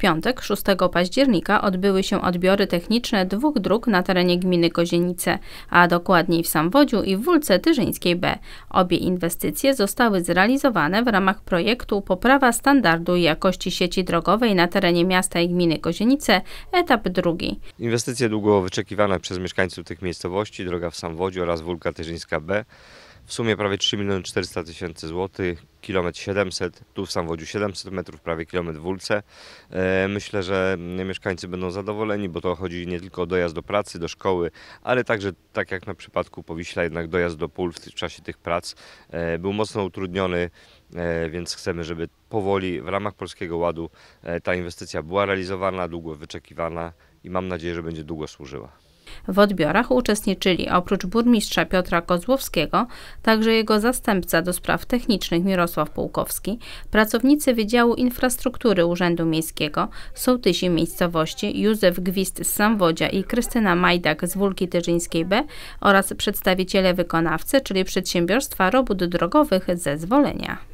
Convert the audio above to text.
piątek, 6 października, odbyły się odbiory techniczne dwóch dróg na terenie gminy Kozienice, a dokładniej w Samwodziu i w Wólce Tyżyńskiej B. Obie inwestycje zostały zrealizowane w ramach projektu Poprawa standardu i jakości sieci drogowej na terenie miasta i gminy Kozienice, etap drugi. Inwestycje długo wyczekiwane przez mieszkańców tych miejscowości, droga w Samwodziu oraz Wólka Tyżyńska B w sumie prawie 3 miliony 400 tysięcy złotych, kilometr 700, tu w Samwodziu 700 metrów, prawie kilometr w ulce. E, myślę, że mieszkańcy będą zadowoleni, bo to chodzi nie tylko o dojazd do pracy, do szkoły, ale także, tak jak na przypadku Powiśla, jednak dojazd do pól w czasie tych prac e, był mocno utrudniony, e, więc chcemy, żeby powoli w ramach Polskiego Ładu ta inwestycja była realizowana, długo wyczekiwana i mam nadzieję, że będzie długo służyła. W odbiorach uczestniczyli oprócz burmistrza Piotra Kozłowskiego, także jego zastępca do spraw technicznych Mirosław Pułkowski, pracownicy Wydziału Infrastruktury Urzędu Miejskiego, sołtysi miejscowości Józef Gwist z Samwodzia i Krystyna Majdak z Wólki Tyrzyńskiej B oraz przedstawiciele wykonawcy, czyli przedsiębiorstwa robót drogowych zezwolenia.